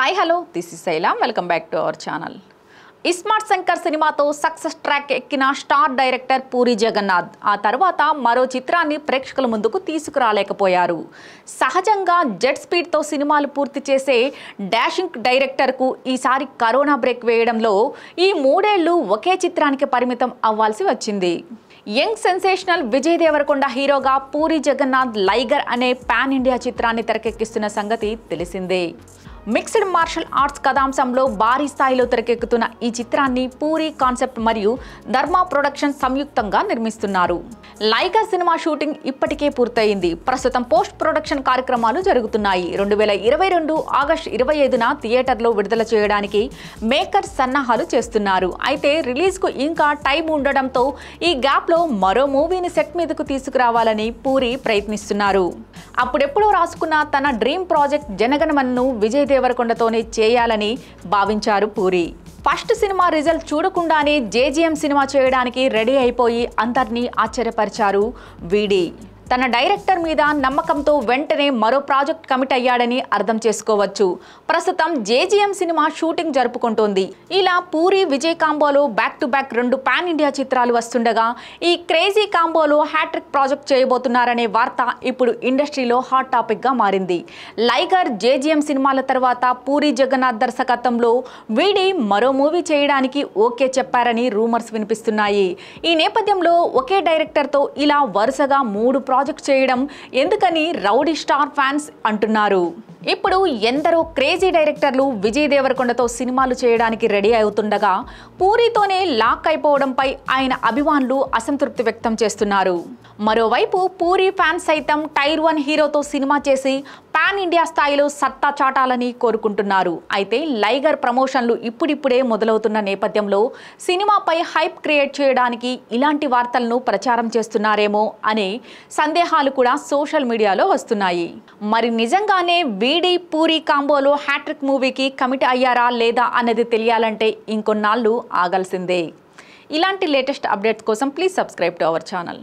hi hello this is Shaila welcome back to our channel iSmart Shankar సినిమాతో success track ఎక్కిన star director Puri Jagannadh ఆ తర్వాత మరో చిత్రాన్ని ప్రేక్షకుల ముందుకు తీసుకురాలేకపోయారు సహజంగా జెట్ స్పీడ్తో సినిమాలు పూర్తి చేసే డాషింగ్ డైరెక్టర్కు ఈసారి కరోనా బ్రేక్ వేయడంలో ఈ మూడేళ్లు ఒకే చిత్రానికి పరిమితం అవ్వాల్సి వచ్చింది యంగ్ సెన్సేషనల్ విజయ్ దేవరకొండ హీరోగా పూరి జగన్నాథ్ లైగర్ అనే పాన్ ఇండియా చిత్రాన్ని తెరకెక్కిస్తున్న సంగతి తెలిసిందే మిక్స్డ్ మార్షల్ ఆర్ట్స్ కథాంశంలో భారీ స్థాయిలో తెరకెక్కుతున్న ఈ చిత్రాన్ని పూరి కాన్సెప్ట్ మరియు ధర్మా ప్రొడక్షన్ సంయుక్తంగా నిర్మిస్తున్నారు లైకా సినిమా షూటింగ్ ఇప్పటికే పూర్తయింది ప్రస్తుతం పోస్ట్ ప్రొడక్షన్ కార్యక్రమాలు జరుగుతున్నాయి రెండు వేల ఇరవై రెండు ఆగస్ట్ ఇరవై ఐదున థియేటర్లో విడుదల చేయడానికి మేకర్స్ సన్నాహాలు చేస్తున్నారు అయితే రిలీజ్కు ఇంకా టైం ఉండడంతో ఈ గ్యాప్లో మరో మూవీని సెట్ మీదకు తీసుకురావాలని పూరి ప్రయత్నిస్తున్నారు అప్పుడెప్పుడో రాసుకున్న తన డ్రీమ్ ప్రాజెక్ట్ జనగణమన్ను విజయ్ దేవరకొండతోనే చేయాలని భావించారు పూరి ఫస్ట్ సినిమా రిజల్ట్ చూడకుండానే జేజీఎం సినిమా చేయడానికి రెడీ అయిపోయి అందరినీ ఆశ్చర్యపరిచారు వీడి తన డైరెక్టర్ మీద నమ్మకంతో వెంటనే మరో ప్రాజెక్ట్ కమిట్ అయ్యాడని అర్థం చేసుకోవచ్చు ప్రస్తుతం జేజీఎం సినిమా షూటింగ్ జరుపుకుంటోంది ఇలా పూరి విజయ్ కాంబోలో బ్యాక్ టు బ్యాక్ రెండు పాన్ ఇండియా చిత్రాలు వస్తుండగా ఈ క్రేజీ కాంబోలో హ్యాట్రిక్ ప్రాజెక్ట్ చేయబోతున్నారనే వార్త ఇప్పుడు ఇండస్ట్రీలో హాట్ టాపిక్గా మారింది లైగర్ జేజీఎం సినిమాల తర్వాత పూరి జగన్నాథ్ దర్శకత్వంలో వీడి మరో మూవీ చేయడానికి ఓకే చెప్పారని రూమర్స్ వినిపిస్తున్నాయి ఈ నేపథ్యంలో ఒకే డైరెక్టర్తో ఇలా వరుసగా మూడు ప్రాజెక్ట్ ప్రాజెక్ట్ చేయడం ఎందుకని రౌడీ స్టార్ ఫ్యాన్స్ అంటున్నారు ఇప్పుడు ఎందరో క్రేజీ డైరెక్టర్లు విజయ్ దేవరకొండతో సినిమాలు చేయడానికి రెడీ అవుతుండగా పూరితోనే లాక్ అయిపోవడంపై ఆయన అభిమానులు అసంతృప్తి వ్యక్తం చేస్తున్నారు మరోవైపు పూరి ఫ్యాన్స్ సైతం టైర్ వన్ హీరోతో సినిమా చేసి పాన్ ఇండియా స్థాయిలో సత్తా చాటాలని కోరుకుంటున్నారు అయితే లైగర్ ప్రమోషన్లు ఇప్పుడిప్పుడే మొదలవుతున్న నేపథ్యంలో సినిమాపై హైప్ క్రియేట్ చేయడానికి ఇలాంటి వార్తలను ప్రచారం చేస్తున్నారేమో అనే సందేహాలు కూడా సోషల్ మీడియాలో వస్తున్నాయి మరి నిజంగానే బీడీ పూరి కాంబోలో హ్యాట్రిక్ మూవీకి కమిట్ అయ్యారా లేదా అన్నది తెలియాలంటే ఇంకొన్నాళ్ళు ఆగాల్సిందే ఇలాంటి లేటెస్ట్ అప్డేట్స్ కోసం please subscribe to our channel